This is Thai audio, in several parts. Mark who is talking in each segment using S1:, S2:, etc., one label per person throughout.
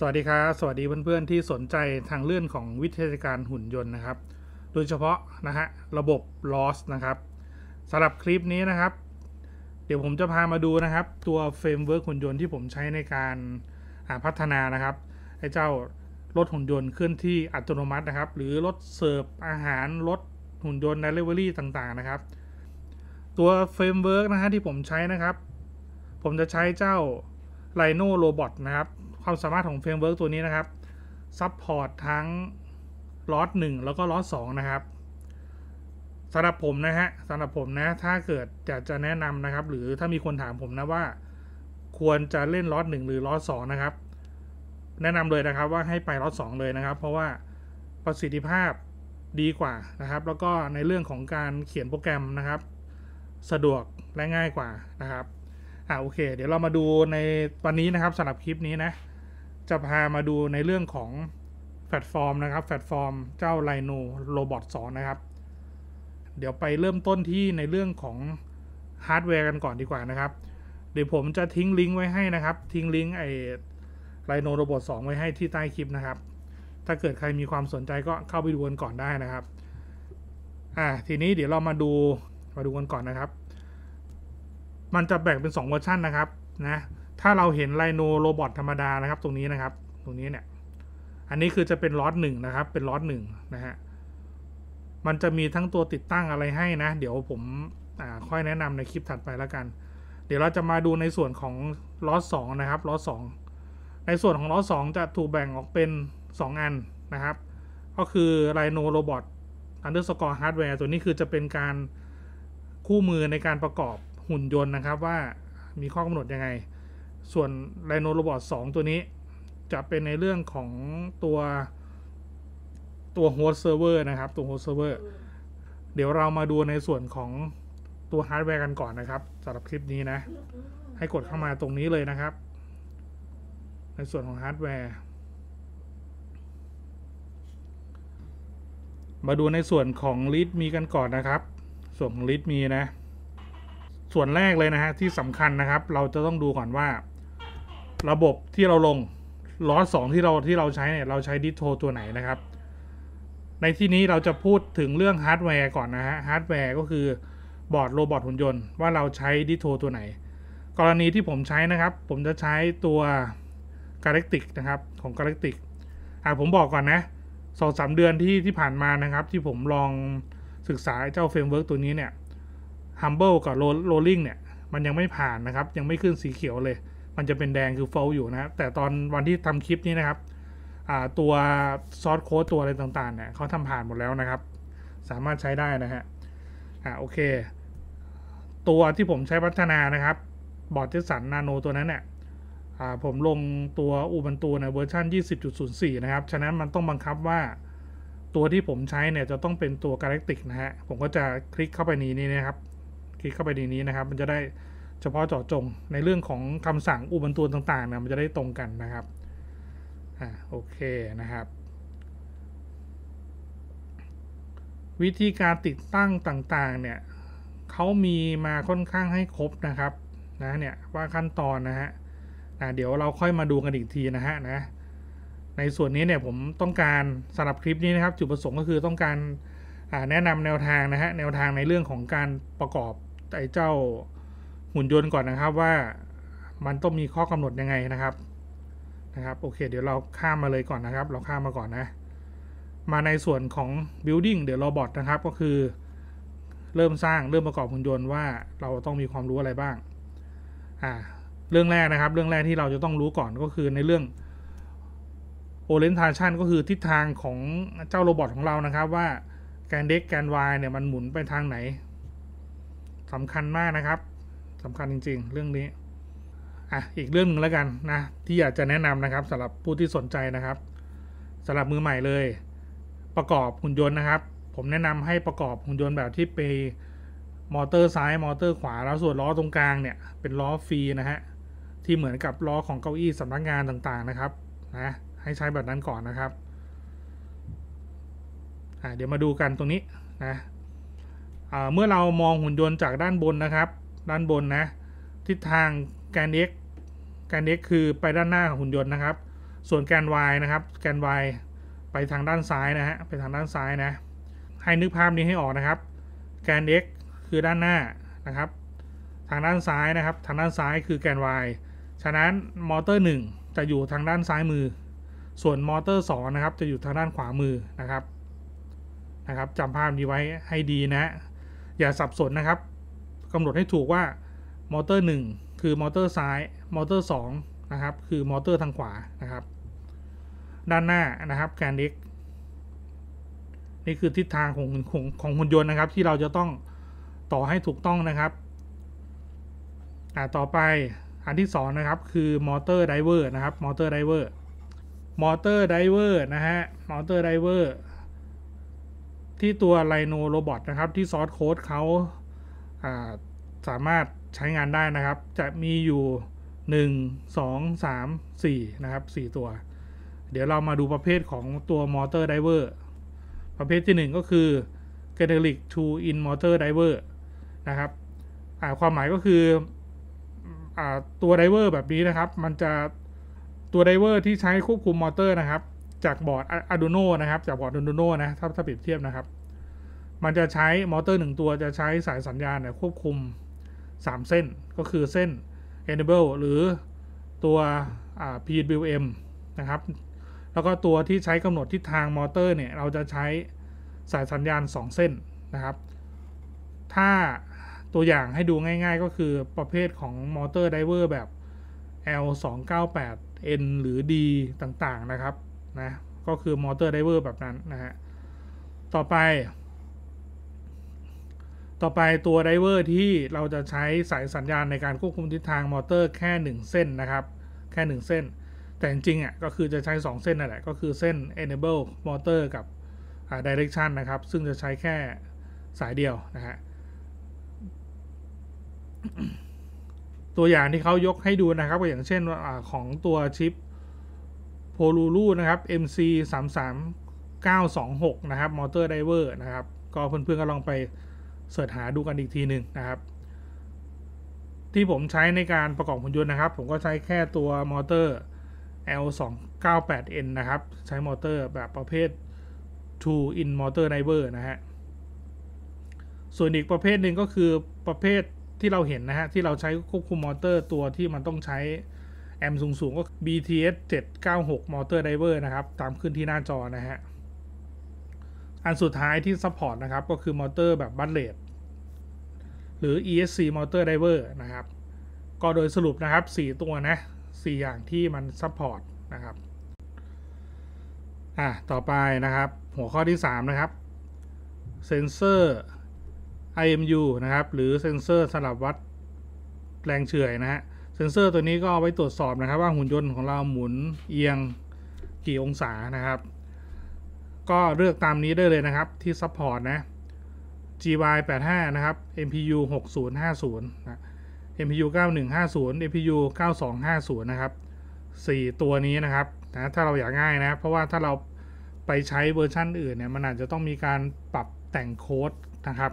S1: สวัสดีครับสวัสดีเพื่อนๆที่สนใจทางเลื่อนของวิทยาการหุ่นยนต์นะครับ โดยเฉพาะนะฮะระบบ l o s นะครับสำหรับคลิปนี้นะครับ เดี๋ยวผมจะพามาดูนะครับตัวเฟรมเวิร์กหุ่นยนต์ที่ผมใช้ในการพัฒนานะครับไอ้เจ้ารถหุ่นยนต์เคลื่อนที่อัตโนมัตินะครับ หรือรถเสิร์ฟอาหารรถหุ่นยนต์ d e เวอรี่ต่างๆนะครับตัวเฟรมเวิร์กนะฮะที่ผมใช้นะครับ ผมจะใช้เจ้า Rhino Robot นะครับความสามารถของเฟรมเวิร์กตัวนี้นะครับซัพพอร์ตทั้งล็อตงแล้วก็ล็อตงนะครับสำหรับผมนะฮะสำหรับผมนะถ้าเกิดจะจะแนะนำนะครับ หรือถ้ามีคนถามผมนะว่า ควรจะเล่นล็อตงหรือล็อตงนะครับ แนะนำเลยนะครับว่าให้ไปล็อตงเลยนะครับ เพราะว่าประสิทธิภาพดีกว่านะครับ แล้วก็ในเรื่องของการเขียนโปรแกรมนะครับ สะดวกและง่ายกว่านะครับอ่าโอเคเดี๋ยวเรามาดูในวันนี้นะครับสำหรับคลิปนี้นะจะพามาดูในเรื่องของแพลตฟอร์มนะครับแพลตฟอร์มเจ้าไลโนโรบอท2นะครับ เดี๋ยวไปเริ่มต้นที่ในเรื่องของฮาร์ดแวร์กันก่อนดีกว่านะครับ เดี๋ยวผมจะทิ้งลิงก์ไว้ให้นะครับ ทิ้งลิงก์ไอไลโนโรบอท2ไว้ให้ที่ใต้คลิปนะครับ ถ้าเกิดใครมีความสนใจก็เข้าไปดูกันก่อนได้นะครับอ่าทีนี้เดี๋ยวเรามาดูมาดูกันก่อนนะครับ มันจะแบ่งเป็น2เวอร์ชันนะครับ นะถ้าเราเห็นไลโนโรบอทธรรมดานะครับตรงนี้นะครับ ตรงนี้เนี่ยอันนี้คือจะเป็นล็อตหนึ่งนะครับ เป็นล็อตหนึ่งนะฮะมันจะมีทั้งตัวติดตั้งอะไรให้นะเดี๋ยวผมค่อยแนะนำในคลิปถัดไปแล้วกัน เดี๋ยวเราจะมาดูในส่วนของล็อตสองนะครับล็อตสองในส่วนของล็อตสองจะถูกแบ่งออกเป็น 2 อันนะครับ ก็คือไลโนโรบอทอันเดอร์สกอร์ฮาร์ดแวร์ตัวนี้คือจะเป็นการคู่มือในการประกอบหุ่นยนต์นะครับ ว่ามีข้อกำหนดยังไงส่วนไดโนโรบอท2ตัวนี้ จะเป็นในเรื่องของตัวตัวโฮสต์เซิร์ฟเวอร์นะครับตัวโฮสต์เซิร์ฟเวอร์เดี๋ยวเรามาดูในส่วนของตัวฮาร์ดแวร์กันก่อนนะครับสำหรับคลิปนี้นะ ให้กดเข้ามาตรงนี้เลยนะครับ ในส่วนของฮาร์ดแวร์มาดูในส่วนของลิทมีกันก่อนนะครับ ส่วนของลิทมีนะส่วนแรกเลยนะฮะที่สำคัญนะครับ เราจะต้องดูก่อนว่าระบบที่เราลงล้อสองที่เราที่เราใช้เนี่ยเราใช้ดิโทตัวไหนนะครับ ในที่นี้เราจะพูดถึงเรื่องฮาร์ดแวร์ก่อนนะฮะฮาร์ดแวร์ก็คือบอร์ดโรบอทหุ่นยนต์ ว่าเราใช้ดิโทตัวไหน กรณีที่ผมใช้นะครับผมจะใช้ตัวาเล็กติกนะครับของาเล็กติกอ่าผมบอกก่อนนะสองสามเดือนที่ที่ผ่านมานะครับที่ผมลองศึกษาเจ้าเฟรมเวิร์กตัวนี้เนี่ย Humble กับโรลลิงเนี่ยมันยังไม่ผ่านนะครับยังไม่ขึ้นสีเขียวเลยมันจะเป็นแดงคือโฟลอยู่นะครับแต่ตอนวันที่ทำคลิปนี้นะครับตัวซอสโค้ดตัวอะไรต่างๆเนี่ยเขาทำผ่านหมดแล้วนะครับ สามารถใช้ได้นะ ฮะอ่าโอเค ตัวที่ผมใช้พัฒนานะครับบอร์ดเจสันนาโนตัวนั้นเนี่ยผมลงตัวอูบันตวในเวอร์ชัน20.04นะครับฉะนั้นมันต้องบังคับว่าตัวที่ผมใช้เนี่ยจะต้องเป็นตัวกาแล็กติกนะฮะผมก็จะคลิกเข้าไปนี้นี่นะครับ คลิกเข้าไปในนี้นะครับ มันจะได้เฉพาะเจาะจงในเรื่องของคำสั่งอุบัติวต่างๆเนี่ยมันจะได้ตรงกันนะครับ อ่าโอเคนะครับ วิธีการติดตั้งต่าง ๆ เนี่ยเขามีมาค่อนข้างให้ครบนะครับนะเนี่ยว่าขั้นตอนนะฮะนะเดี๋ยวเราค่อยมาดูกันอีกทีนะฮะนะในส่วนนี้เนี่ยผมต้องการสำหรับคลิปนี้นะครับจุดประสงค์ก็คือต้องการแนะนำแนวทางนะฮะ แนวทางในเรื่องของการประกอบไอ้เจ้าหุ่นยนต์ก่อนนะครับว่ามันต้องมีข้อกำหนดยังไงนะครับนะครับโอเคเดี๋ยวเราข้ามมาเลยก่อนนะครับ เราข้ามมาก่อนนะ มาในส่วนของ building เดี๋ยว robot นะครับ ก็คือเริ่มสร้างเริ่มประกอบหุ่นยนต์ว่าเราต้องมีความรู้อะไรบ้างอ่าเรื่องแรกนะครับเรื่องแรกที่เราจะต้องรู้ก่อนก็คือในเรื่อง orientation ก็คือทิศทางของเจ้าโรบอทของเรานะครับว่าแกนเด็กแกนวายเนี่ย มันหมุนไปทางไหนสำคัญมากนะครับสำคัญจริงๆ เรื่องนี้ อ่ะ อีกเรื่องหนึ่งแล้วกันนะ ที่อยากจะแนะนำนะครับสำหรับผู้ที่สนใจนะครับสำหรับมือใหม่เลย ประกอบหุ่นยนต์นะครับ ผมแนะนำให้ประกอบหุ่นยนต์แบบที่ไปมอเตอร์ซ้ายมอเตอร์ขวาแล้วส่วนล้อตรงกลางเนี่ยเป็นล้อฟรีนะฮะที่เหมือนกับล้อของเก้าอี้สำนักงานต่างๆนะครับนะให้ใช้แบบนั้นก่อนนะครับเดี๋ยวมาดูกันตรงนี้นะเมื่อเรามองหุ่นยนต์จากด้านบนนะครับด้านบนนะทิศทางแกน x แกน x คือไปด้านหน้าของหุ่นยนต์นะครับ ส่วนแกน y นะครับแกน y ไปทางด้านซ้ายนะฮะไปทางด้านซ้ายนะ ให้นึกภาพนี้ให้ออกนะครับ แกน x คือด้านหน้านะครับ ทางด้านซ้ายนะครับ ทางด้านซ้ายคือแกน y ฉะนั้นมอเตอร์ 1 จะอยู่ทางด้านซ้ายมือ ส่วนมอเตอร์ 2 นะครับ จะอยู่ทางด้านขวามือนะครับนะครับจำภาพนี้ไว้ให้ดีนะ อย่าสับสนนะครับกำหนดให้ถูกว่ามอเตอร์ 1 คือมอเตอร์ซ้าย มอเตอร์ 2 นะครับคือมอเตอร์ทางขวานะครับ ด้านหน้านะครับแกนเด็กนี่คือทิศทางของของของหุ่นยนต์นะครับ ที่เราจะต้องต่อให้ถูกต้องนะครับอ่าต่อไปอันที่2นะครับคือมอเตอร์ไดเวอร์นะครับมอเตอร์ไดเวอร์มอเตอร์ไดเวอร์นะฮะมอเตอร์ไดเวอร์ที่ตัวไลโนโรบอทนะครับที่ ซอสโค้ดเขาสามารถใช้งานได้นะครับ จะมีอยู่ 1 2 3 4นะครับ4 ตัว เดี๋ยวเรามาดูประเภทของตัวมอเตอร์ ไดเวอร์ประเภทที่1ก็คือ c a t a l y t to in motor diver นะครับความหมายก็คืออตัวไดเวอร์แบบนี้นะครับ มันจะตัวไดเวอร์ที่ใช้ควบคุมมอเตอร์นะครับจากบอร์ด Arduino นะครับจากบอร์ด Arduino นะถ้าถ้าเปรียบเทียบนะครับมันจะใช้มอเตอร์หนึ่งตัวจะใช้สายสัญญาณเนี่ยควบคุม 3 เส้น ก็คือเส้น enable หรือตัว PWM นะครับ แล้วก็ตัวที่ใช้กำหนดทิศทางมอเตอร์เนี่ยเราจะใช้สายสัญญาณ 2 เส้นนะครับ ถ้าตัวอย่างให้ดูง่ายๆก็คือประเภทของมอเตอร์ไดเวอร์แบบ L298N หรือ D ต่าง ๆ นะครับนะก็คือมอเตอร์ไดเวอร์แบบนั้นนะฮะต่อไปต่อไปตัว ไดเวอร์ ที่เราจะใช้สายสัญญาณในการควบคุมทิศทางมอเตอร์แค่ 1 เส้น นะ ครับ แค่1เส้น แต่ จริงๆอ่ะก็คือจะใช้ 2 เส้นนั่นแหละ ก็คือเส้น enable มอเตอร์กับ direction นะครับ ซึ่งจะใช้แค่สายเดียวนะฮะ ตัวอย่างที่เขายกให้ดูนะครับก็อย่างเช่นอของตัวชิป p o l u l u นะครับ MC 3 3 926นะครับ มอเตอร์ไดเวอร์นะครับ ก็เพื่อนๆ ก็ลองไปเสิร์ชหาดูกันอีกทีหนึ่งนะครับที่ผมใช้ในการประกอบหุ่นยนต์นะครับ ผมก็ใช้แค่ตัวมอเตอร์ L298N นะครับใช้มอเตอร์แบบประเภท t u o in motor driver นะฮะส่วนอีกประเภทหนึ่งก็คือประเภทที่เราเห็นนะฮะที่เราใช้ควบคุมมอเตอร์ตัวที่มันต้องใช้แอมสูงสูงก็ BTS 796 Motor d เ i v e r นะครับตามขึ้นที่หน้าจอนะฮะอัน สุดท้ายที่ซัพพอร์ตนะครับก็คือมอเตอร์แบบบัตเลดหรือ ESC มอเตอร์ไดเวอร์นะครับ ก็โดยสรุปนะครับ4ตัวนะ4อย่างที่มันซัพพอร์ตนะครับอ่ะต่อไปนะครับ หัวข้อที่ 3 นะครับ เซนเซอร์ IMU นะครับ หรือเซนเซอร์สำหรับวัดแรงเฉื่อยนะฮะเซนเซอร์ตัวนี้ก็เอาไว้ตรวจสอบนะครับว่าหุ่นยนต์ของเราหมุนเอียงกี่องศานะครับก็เลือกตามนี้ได้เลยนะครับที่ซัพพอร์ตนะ GY 8 5นะครับ MPU 6050นะ MPU 9150 MPU 9250นะครับ 4 ตัวนี้นะครับ นะ ถ้าเรา อยากง่าย นะ เพราะว่าถ้าเราไปใช้เวอร์ชั่นอื่น เนี่ย มัน อาจจะต้องมีการปรับแต่งโค้ดนะครับ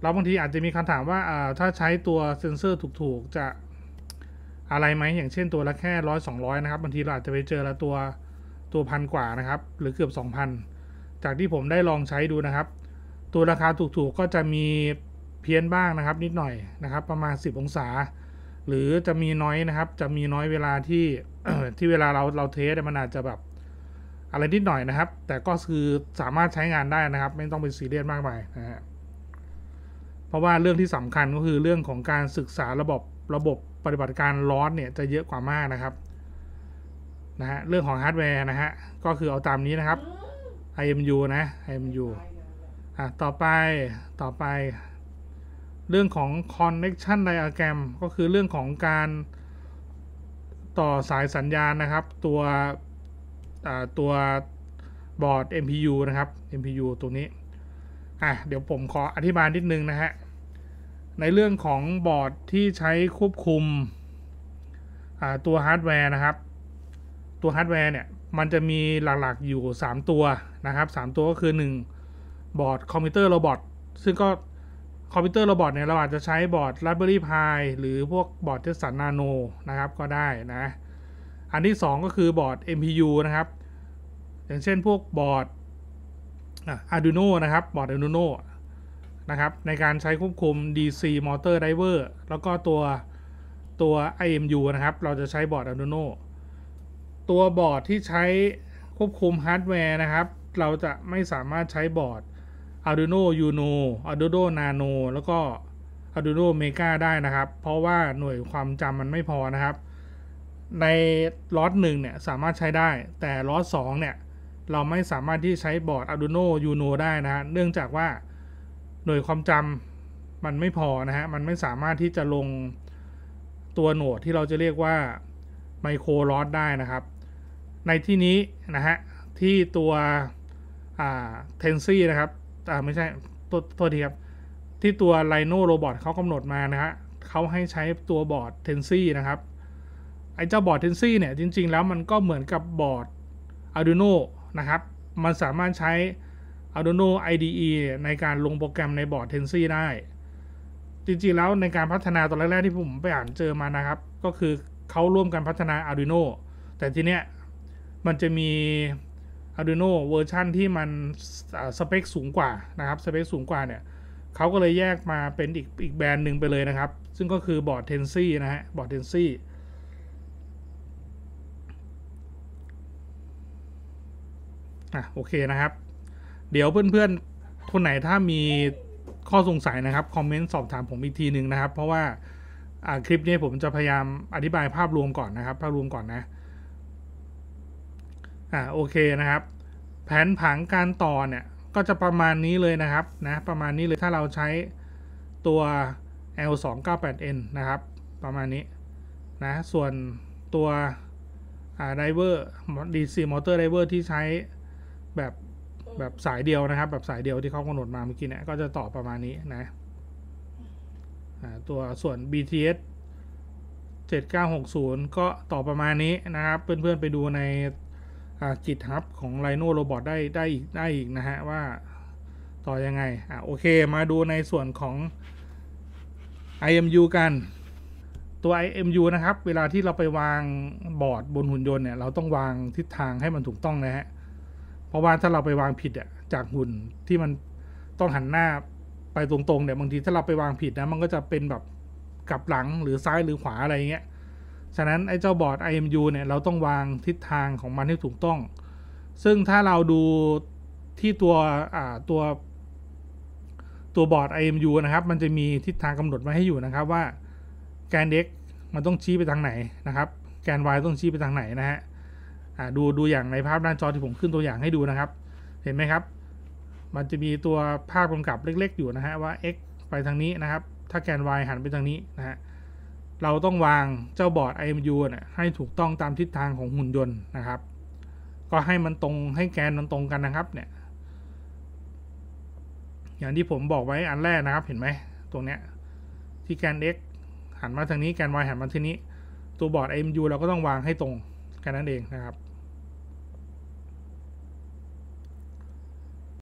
S1: เราบางที อาจจะมีคำถามว่า ถ้าใช้ตัวเซ็นเซอร์ถูก ๆ จะอะไรไหมอย่างเช่นตัวละแค่ร้อยสองร้อยนะครับบางทีเราอาจจะไปเจอละตัวตัวพัน กว่านะครับ หรือ เกือบ 2,000 จากที่ผมได้ลองใช้ดูนะครับ ตัวราคาถูกๆ ก็จะมีเพี้ยนบ้างนะครับ นิดหน่อยนะครับ ประมาณ 10 องศา หรือจะมีน้อยนะครับ จะมีน้อยเวลาที่ที่เวลาเราเราเทสมันอาจจะแบบอะไรนิดหน่อยนะครับ แต่ก็คือสามารถใช้งานได้นะครับ ไม่ต้องเป็นซีเรียสมากไปนะฮะเพราะว่าเรื่องที่สำคัญก็คือเรื่องของการศึกษาระบบระบบปฏิบัติการร้อนเนี่ยจะเยอะกว่ามากนะครับนะฮะ เรื่องของฮาร์ดแวร์นะฮะ ก็คือเอาตามนี้นะครับ IMU นะ IMU อ่ะ ต่อไปต่อไป เรื่องของ connection diagram ก็คือเรื่องของการต่อสายสัญญาณนะครับ ตัวตัวบอร์ด MPU นะครับ MPU ตัวนี้ อ่ะ เดี๋ยวผมขออธิบายนิดนึงนะฮะ ในเรื่องของบอร์ดที่ใช้ควบคุมตัวฮาร์ดแวร์นะครับตัวฮาร์ดแวร์เนี่ยมันจะมีหลัก ๆอยู่ 3 ตัวนะครับ 3 ตัวก็คือ 1 บอร์ดคอมพิวเตอร์โรบอทซึ่งก็คอมพิวเตอร์โรบอทเนี่ยเราอาจจะใช้บอร์ด Raspberry Pi หรือพวกบอร์ดเจสันนาโนนะครับ ก็ได้นะ อันที่ 2 ก็คือบอร์ด MPU นะครับอย่างเช่นพวกบอร์ด Arduino นะครับบอร์ด Arduino นะครับ ในการใช้ควบคุม DC Motor Driver แล้วก็ตัวตัว IMU นะครับ เราจะใช้บอร์ด Arduino ตัวบอร์ดที่ใช้ควบคุมฮาร์ดแวร์นะครับ เราจะไม่สามารถใช้บอร์ด Arduino Uno Arduino Nano แล้วก็ Arduino Mega ได้นะครับ เพราะว่าหน่วยความจำมันไม่พอนะครับ ในล็อตหนึ่งเนี่ย สามารถใช้ได้ แต่ล็อตสองเนี่ย เราไม่สามารถที่ใช้บอร์ด Arduino Uno ได้นะฮะเนื่องจากว่าหน่วยความจำมันไม่พอนะฮะ มันไม่สามารถที่จะลงตัวโหนดที่เราจะเรียกว่าไมโครล็อตได้นะครับในที่นี้นะฮะที่ตัวเทนซี่นะครับไม่ใช่ตัวตัวทีครับ ที่ตัวไลโนโรบอทเขากำหนดมานะฮะเขาให้ใช้ตัวบอร์ดเทนซี่นะครับ ไอ้เจ้าบอร์ดเทนซี่เนี่ยจริงๆ แล้วมันก็เหมือนกับบอร์ด Arduino นะครับ มันสามารถใช้ Arduino IDE ในการลงโปรแกรมในบอร์ด t e n s ่ได้ จริงๆแล้วในการพัฒนาตอนแรกๆที่ผมไปอ่านเจอมานะครับ ก็คือเขาร่วมกันพัฒนา Arduino แต่ทีเนี้ยมันจะมี Arduino เวอร์ชันที่มันสเปค สูงกว่านะครับ สเปค สูงกว่าเนี่ยเขาก็เลยแยกมาเป็น อีกอีกแบรนด์หนึ่งไปเลยนะครับ ซึ่งก็คือบอร์ดเทนซี่นะฮะบอร์ดเทนซี่อ่ะ โอเคนะครับ เดี๋ยวเพื่อนๆคนไหนถ้ามีข้อ สงสัยนะครับคอมเมนต์สอบ ถามผม อีก ทีหนึ่งนะครับ เพราะว่าคลิปนี้ผมจะพยายามอธิบายภาพรวมก่อนนะครับภาพรวมก่อนนะ่าโอเคนะครับแผนผังการต่อเนี่ยก็จะประมาณนี้เลยนะครับนะ ประมาณนี้เลยถ้าเราใช้ตัว L298N นะครับประมาณนี้นะส่วนตัวไดเวอร์ดีซีมอเตอร์ไดเวอร์ที่ใช้แบบแบบสายเดียวนะครับแบบสายเดียวที่เขากำหนดมาเมื่อกี้เนี่ยก็จะต่อประมาณนี้นะตัวส่วน BTS 7960 ก็ต่อประมาณนี้นะครับเพื่อนๆไปดูในจิตฮับ ของ r h i n o Robot ได้ ได้อีกได้ อีก นะฮะ ว่าต่อ ยังไง อ่ะ โอเคมาดูในส่วนของ IMU กันตัว IMU นะ ครับ เวลาที่เราไปวางบอร์ดบนหุ่นยนต์ เนี่ย เราต้องวางทิศทางให้มันถูกต้องนะฮะ เพราะ ว่า ถ้าเราไปวางผิดอ่ะจากหุ่นที่มันต้อง หันหน้าไป ตรงๆเนี่ยบางทีถ้าเราไปวางผิดนะ มันก็จะเป็นแบบกลับหลังหรือซ้ายหรือขวาอะไรเงี้ยฉะนั้นไอ้เจ้าบอร์ด IMU เนี่ย เราต้องวางทิศทางของมันให้ถูกต้อง ซึ่งถ้าเราดูที่ตัวตัวตัวบอร์ด IMU นะครับ มันจะมีทิศทางกำหนดไว้ให้อยู่นะครับว่าแกน x มันต้องชี้ไปทางไหนนะครับ แกน y ต้องชี้ไปทางไหนนะฮะดูดูอย่างในภาพหน้านจอที่ผมขึ้นตัวอย่างให้ดูนะครับ เห็นไหมครับ มันจะมีตัวภาพกำกับเล็กๆ อยู่นะฮะว่า x ไปทางนี้นะครับ ถ้าแกน y หันไปทางนี้นะฮะเราต้องวางเจ้าบอร์ด IMU นี่ยให้ถูกต้องตามทิศทางของหุ่นยนต์นะครับ ก็ให้มันตรงให้แกนมันตรงกันนะครับเนี่ย อย่างที่ผมบอกไว้อันแรกนะครับ เห็นไหม ตรงเนี้ยที่แกน x หันมาทางนี้แกน y หันมาทีนี้ ตัวบอร์ด IMU เราก็ต้องวางให้ตรงแค่นั้นเองนะครับ